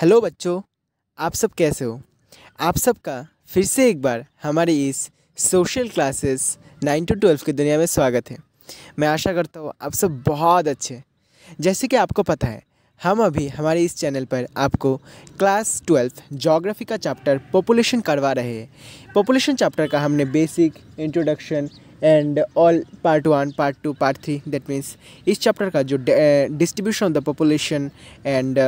Hello बच्चों आप सब कैसे हो आप सबका फिर से एक बार हमारी इस social classes nine to twelve की दुनिया में स्वागत है मैं आशा करता हूँ आप सब बहुत अच्छे जैसे कि आपको पता है हम अभी हमारे इस चैनल पर आपको क्लास ट्वेल्थ जोग्राफी का चैप्टर पॉपुलेशन करवा रहे हैं पॉपुलेशन चैप्टर का हमने basic introduction and all part one part two part three that means इस चैप्टर का जो distribution of the population and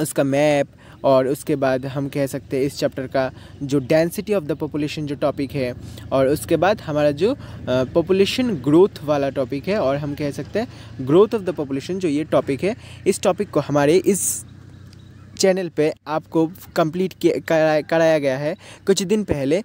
उसका मैप और उसके बाद हम कह सकते हैं इस चैप्टर का जो डेंसिटी ऑफ द पॉपुलेशन जो टॉपिक है और उसके बाद हमारा जो पॉपुलेशन ग्रोथ वाला टॉपिक है और हम कह सकते हैं ग्रोथ ऑफ द पॉपुलेशन जो ये टॉपिक है इस टॉपिक को हमारे इस चैनल पे आपको कंप्लीट करा, कराया गया है कुछ दिन पहले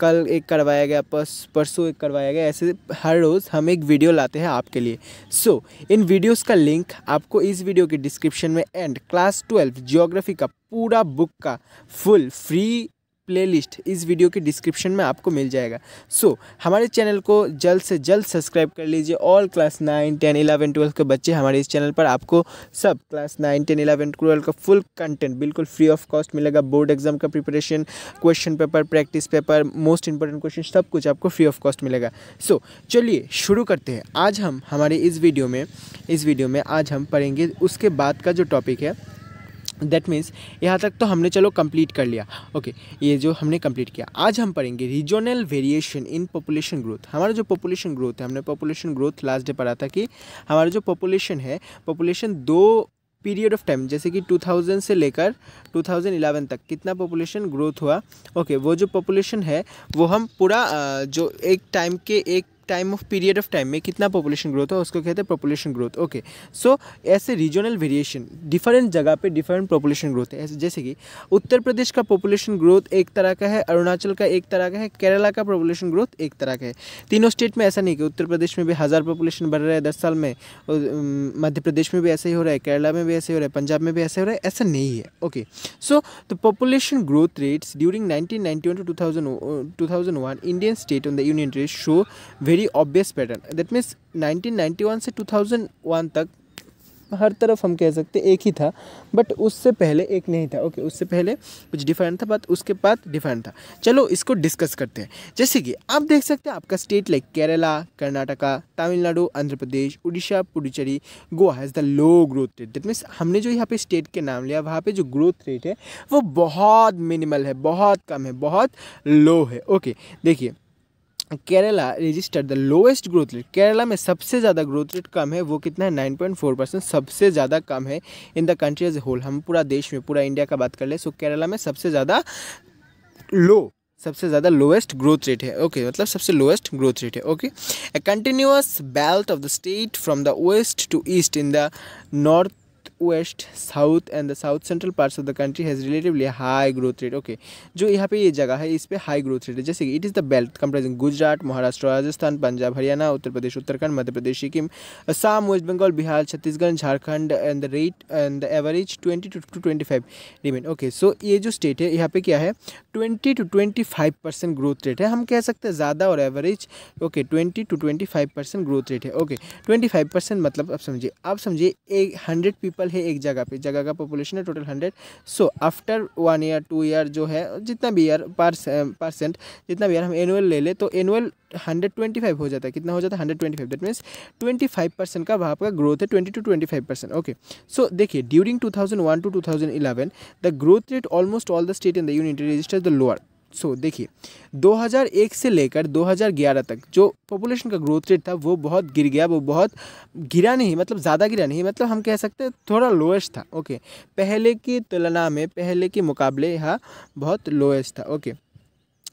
कल एक करवाया गया परस परसों एक करवाया गया ऐसे हर रोज़ हम एक वीडियो लाते हैं आपके लिए सो so, इन वीडियोस का लिंक आपको इस वीडियो के डिस्क्रिप्शन में एंड क्लास ट्वेल्व जियोग्राफी का पूरा बुक का फुल फ्री प्लेलिस्ट इस वीडियो के डिस्क्रिप्शन में आपको मिल जाएगा सो so, हमारे चैनल को जल्द से जल्द सब्सक्राइब कर लीजिए all class nine ten eleven twelfth के बच्चे हमारे इस चैनल पर आपको सब class nine ten eleven twelve का फुल कंटेंट बिल्कुल फ्री ऑफ कॉस्ट मिलेगा बोर्ड एग्जाम का preparation question paper practice paper most important question सब कुछ आपको फ्री ऑफ कॉस्ट मिलेगा सो so, चलिए शुरू करते हैं आज हम हमारे इस वीडियो में इस वीडियो में आज हम पढ़ेंगे उसके बाद का जो टॉपिक है दैट मीन्स यहाँ तक तो हमने चलो कंप्लीट कर लिया ओके okay, ये जो हमने कंप्लीट किया आज हम पढ़ेंगे regional variation in population growth हमारा जो पॉपुलेशन ग्रोथ है हमने पॉपुलेशन ग्रोथ लास्ट डे पढ़ा था कि हमारा जो पॉपुलेशन है पॉपुलेशन दो पीरियड ऑफ टाइम जैसे कि 2000 से लेकर 2011 तक कितना पॉपुलेशन ग्रोथ हुआ ओके okay, वो जो पॉपुलेशन है वो हम पूरा जो एक टाइम के एक time of period of time में कितना पॉपुलेशन ग्रोथ है उसको कहते हैं पॉपुलेशन ग्रोथ ओके सो ऐसे रीजनल वेरिएशन डिफरेंट जगह पे डिफरेंट पॉपुलेशन ग्रोथ है ऐसे जैसे कि उत्तर प्रदेश का पॉपुलेशन ग्रोथ एक तरह का है अरुणाचल का एक तरह का है केरला का पॉपुलेशन ग्रोथ एक तरह का है तीनों स्टेट में ऐसा नहीं कि उत्तर प्रदेश में भी हज़ार पॉपुलेशन बढ़ रहा है दस साल में मध्य प्रदेश में भी ऐसा ही हो रहा है केरला में भी ऐसे हो रहा है पंजाब में भी ऐसे हो रहा है ऐसा नहीं है okay so the population growth rates during nineteen ninety one two thousand two thousand one Indian state on the union rate show very very obvious pattern that means 1991 से 2001 तक हर तरफ हम कह सकते एक ही था बट उससे पहले एक नहीं था ओके okay, उससे पहले कुछ डिफरेंट था बट उसके बाद डिफरेंट था चलो इसको डिस्कस करते हैं जैसे कि आप देख सकते हैं आपका state like Kerala Karnataka Tamil Nadu Andhra Pradesh Orissa Puducherry Goa has the low growth rate that means हमने जो यहाँ पे स्टेट के नाम लिया वहाँ पे जो ग्रोथ रेट है वो बहुत मिनिमल है बहुत कम है बहुत लो है ओके okay, देखिए Kerala registered the lowest growth rate Kerala में सबसे ज़्यादा ग्रोथ रेट कम है वो कितना है नाइन पॉइंट फोर परसेंट सबसे ज़्यादा कम है in the country as whole हम पूरा देश में पूरा इंडिया का बात कर ले सो केरला में सबसे ज़्यादा लो सबसे ज़्यादा लोएस्ट ग्रोथ रेट है ओके okay, मतलब सबसे लोएस्ट ग्रोथ रेट है okay a continuous belt of the state from the west to east in the north west south and the south central parts of the country has relatively high growth rate okay जो यहाँ पे ये जगह है इस पर high growth rate है जैसे कि it is the belt comprising Gujarat Maharashtra Rajasthan Punjab Haryana Uttar Pradesh Uttarakhand Madhya Pradesh Sikkim Assam West Bengal Bihar Chhattisgarh Jharkhand and the rate and the average twenty two to twenty five remain okay so ये जो स्टेट है यहाँ पे क्या है twenty two twenty five percent growth rate है हम कह सकते हैं ज़्यादा और average okay twenty two twenty five percent growth rate है ओके ट्वेंटी फाइव परसेंट मतलब आप समझिए आप समझिए एक हंड्रेड पीपल है एक जगह पे जगह का पॉपुलेशन है total hundred so after one year two year जो है जितना भी ईयर परसेंट जितना भी ईयर हम एनुअल ले ले तो एनुअल हंड्रेड ट्वेंटी फाइव हो जाता है कितना हो जाता है hundred twenty five that means twenty five percent का वहाँ का ग्रोथ है twenty two twenty five percent okay so देखिए during two thousand one to two thousand eleven the growth rate almost all the state in the unit register the lower so देखिए 2001 से लेकर 2011 तक जो पॉपुलेशन का growth rate था वो बहुत गिर गया वो बहुत गिरा नहीं मतलब ज़्यादा गिरा नहीं मतलब हम कह सकते हैं थोड़ा लोएस्ट था ओके पहले की तुलना में पहले के मुकाबले यहाँ बहुत लोएस्ट था ओके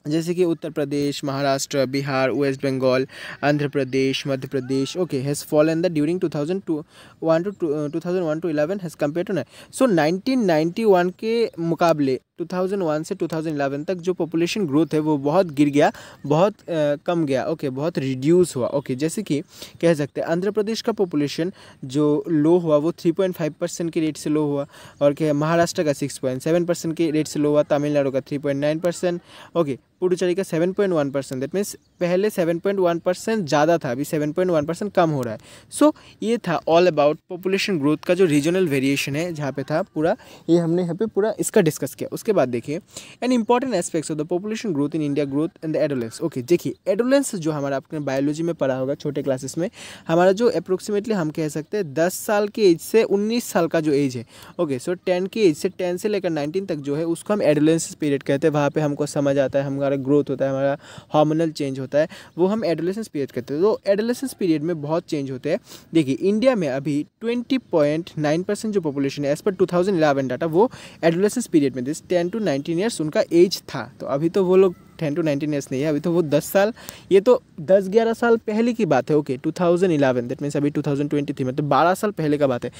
जैसे कि Uttar Pradesh Maharashtra Bihar West Bengal Andhra Pradesh Madhya Pradesh okay has fallen the during two thousand two one to two thousand one two eleven has compare to nine so nineteen ninety one के मुकाबले टू थाउजेंड वन से टू थाउजेंड इलेवन तक जो population growth है वो बहुत गिर गया बहुत uh, कम गया ओके बहुत रिड्यूस हुआ ओके जैसे कि कह सकते हैं आंध्र प्रदेश का पॉपुलेशन जो लो हुआ वो थ्री पॉइंट फाइव परसेंट के रेट से लो हुआ और क्या महाराष्ट्र का सिक्स पॉइंट सेवन परसेंट के रेट से लो हुआ तमिलनाडु का three point nine percent okay Puducherry का 7.1 परसेंट दैट मीन्स पहले 7.1 परसेंट ज़्यादा था अभी 7.1 परसेंट कम हो रहा है सो so, ये था ऑल अबाउट पॉपुलेशन ग्रोथ का जो रीजनल वेरिएशन है जहाँ पे था पूरा ये हमने यहाँ पे पूरा इसका डिस्कस किया उसके बाद देखिए an important aspects of the population growth in India growth and the adolescence okay देखिए एडोलेंस जो हमारा आपने बायोलॉजी में पढ़ा होगा छोटे क्लासेस में हमारा जो अप्रोक्सीमेटली हम कह सकते हैं दस साल के एज से उन्नीस साल का जो एज है ओके सो टेन के एज से टेन से लेकर नाइनटीन तक जो है उसको हम एडोलेंस पीरियड कहते हैं वहाँ पर हमको समझ आता है हमारा हमारा ग्रोथ होता है हमारा हार्मोनल चेंज होता है वो हम एडोलेसेंस पीरियड करते हैं तो एडोलेसेंस पीरियड में बहुत चेंज होते हैं देखिए इंडिया में अभी ट्वेंटी पॉइंट नाइन परसेंट जो पॉपुलेशन है एज पर टू थाउजेंड इलेवन डाटा वो एडोलेसेंस पीरियड में this ten to nineteen years उनका एज था तो अभी तो वो लोग टेन टू नाइनटीन ईयर्स नहीं है अभी तो वो दस साल ये तो दस ग्यारह साल पहले की बात है okay two thousand eleven that means अभी टू थाउजेंड ट्वेंटी थ्री मतलब बारह साल पहले का बात है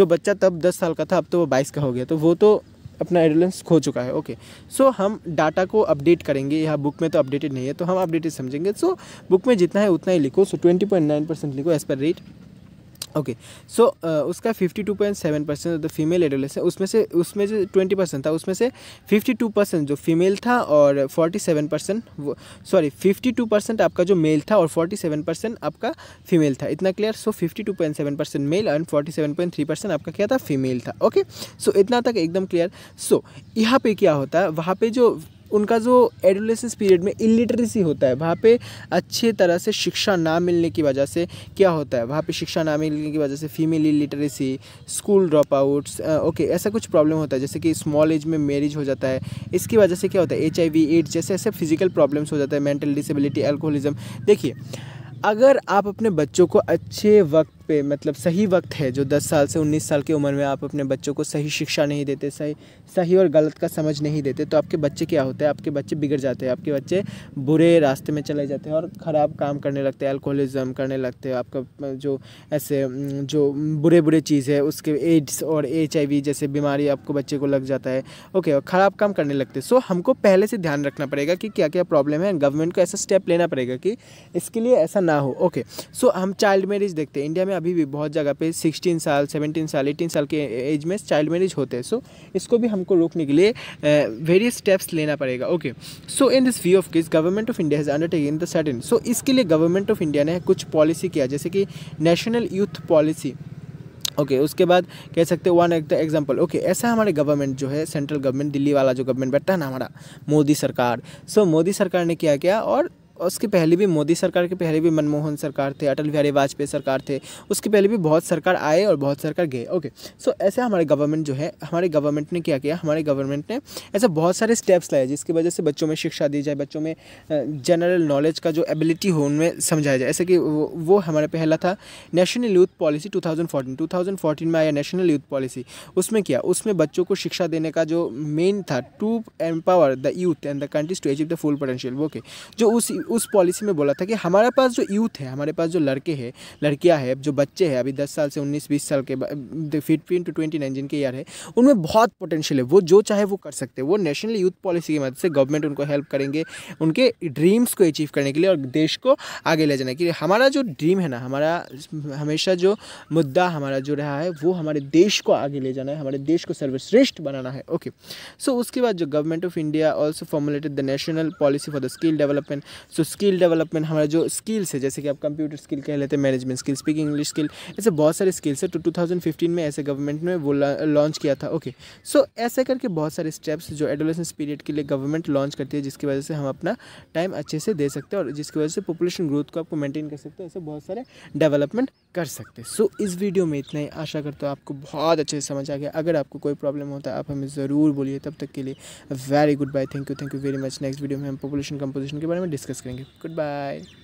जो बच्चा तब दस साल का था अब तो वो बाईस का हो गया तो वो तो अपना एडोलेंस खो चुका है ओके सो so, हम डाटा को अपडेट करेंगे यहाँ बुक में तो अपडेटेड नहीं है तो हम अपडेटेड समझेंगे सो so, बुक में जितना है उतना ही लिखो so twenty point nine percent लिखो एज़ पर rate okay okay. So so, uh, उसका 52.7 परसेंट द फीमेल एडोलेसेंट उसमें से उसमें जो 20 परसेंट था उसमें से 52 परसेंट जो फीमेल था और 47 परसेंट सॉरी 52 परसेंट आपका जो मेल था और 47 परसेंट आपका फीमेल था इतना clear so 52.7 percent male and 47.3 percent आपका क्या था फीमेल था ओके okay? सो so, इतना तक एकदम क्लियर सो so, यहाँ पे क्या होता है वहाँ पे जो उनका जो एडोलेसेंस पीरियड में इलिटरेसी होता है वहाँ पे अच्छे तरह से शिक्षा ना मिलने की वजह से क्या होता है वहाँ पे शिक्षा ना मिलने की वजह से female illiteracy school dropouts okay ऐसा कुछ प्रॉब्लम होता है जैसे कि स्मॉल एज में मैरिज हो जाता है इसकी वजह से क्या होता है एच आई एड्स जैसे ऐसे फिजिकल प्रॉब्लम्स हो जाता है मेंटल डिसेबिलिटी एल्कोहलिज्म देखिए अगर आप अपने बच्चों को अच्छे वक्त पे मतलब सही वक्त है जो 10 साल से 19 साल की उम्र में आप अपने बच्चों को सही शिक्षा नहीं देते सही सही और गलत का समझ नहीं देते तो आपके बच्चे क्या होते हैं आपके बच्चे बिगड़ जाते हैं आपके बच्चे बुरे रास्ते में चले जाते हैं और ख़राब काम करने लगते हैं अल्कोहलिज़म करने लगते हैं आपका जो ऐसे जो बुरे बुरे चीज़ है उसके एड्स और एच जैसे बीमारी आपको बच्चे को लग जाता है ओके और ख़राब काम करने लगते सो हमको पहले से ध्यान रखना पड़ेगा कि क्या क्या प्रॉब्लम है गवर्नमेंट को ऐसा स्टेप लेना पड़ेगा कि इसके लिए ऐसा ना हो ओके सो हम चाइल्ड मैरिज देखते हैं इंडिया में अभी भी बहुत जगह पे 16 साल 17 साल 18 साल के एज में चाइल्ड मैरिज होते हैं सो so, इसको भी हमको रोकने के लिए वेरियस स्टेप्स लेना पड़ेगा okay so in this view of किस government of India has in the sudden so इसके लिए गवर्नमेंट ऑफ इंडिया ने कुछ पॉलिसी किया जैसे कि national youth policy okay okay, उसके बाद कह सकते हैं वन एक एग्जाम्पल ओके ऐसा हमारे गवर्नमेंट जो है सेंट्रल गवर्नमेंट दिल्ली वाला जो गवर्नमेंट बैठता है ना हमारा मोदी सरकार सो so, मोदी सरकार ने क्या किया और और उसके पहले भी मोदी सरकार के पहले भी मनमोहन सरकार थे अटल बिहारी वाजपेयी सरकार थे उसके पहले भी बहुत सरकार आए और बहुत सरकार गए ओके सो ऐसे हमारे गवर्नमेंट जो है हमारे गवर्नमेंट ने क्या किया हमारे गवर्नमेंट ने ऐसे बहुत सारे स्टेप्स लाए जिसकी वजह से बच्चों में शिक्षा दी जाए बच्चों में जनरल नॉलेज का जो एबिलिटी हो उनमें समझाया जाए ऐसे कि वो, हमारा पहला था national youth policy two thousand में आया नेशनल यूथ पॉलिसी उसमें क्या उसमें बच्चों को शिक्षा देने का जो मेन था to empower the youth and the countries to achieve the full potential okay जो उस उस पॉलिसी में बोला था कि हमारे पास जो यूथ है हमारे पास जो लड़के हैं लड़कियां है जो बच्चे हैं अभी दस साल से उन्नीस बीस साल के फिफ्टीन टू ट्वेंटी नाइन जिनके ईयर है उनमें बहुत पोटेंशियल है वो जो चाहे वो कर सकते हैं वो नेशनल यूथ पॉलिसी की मदद से गवर्नमेंट उनको हेल्प करेंगे उनके ड्रीम्स को अचीव करने के लिए और देश को आगे ले जाने के लिए हमारा जो ड्रीम है ना हमारा हमेशा जो मुद्दा हमारा जो रहा है वो हमारे देश को आगे ले जाना है हमारे देश को सर्वश्रेष्ठ बनाना है ओके सो उसके बाद जो government of India also formulated the national policy for the skill development so so skill development हमारा जो स्किल्स है जैसे कि आप कंप्यूटर स्किल कह लेते हैं management skill speaking English skill ऐसे बहुत सारे स्किल्स है तो टू में ऐसे गवर्नमेंट ने वो लॉन्च किया था ओके सो ऐसे करके बहुत सारे स्टेप्स जो एडोलेसेंस पीरियड के लिए गवर्नमेंट लॉन्च करती है जिसकी वजह से हम अपना टाइम अच्छे से दे सकते हैं और जिसकी वजह से पॉपुलेशन ग्रोथ को आपको मेंटेन कर सकते हैं ऐसे बहुत सारे डेवलपमेंट कर सकते हैं सो so, इस वीडियो में इतना ही आशा करता हूँ आपको बहुत अच्छे से समझ आ गया अगर आपको कोई प्रॉब्लम होता है आप हमें ज़रूर बोलिए तब तक के लिए very good bye thank you thank you very much next video में हम पॉपुलेशन कंपोजिशन के बारे में डिस्कस करें goodbye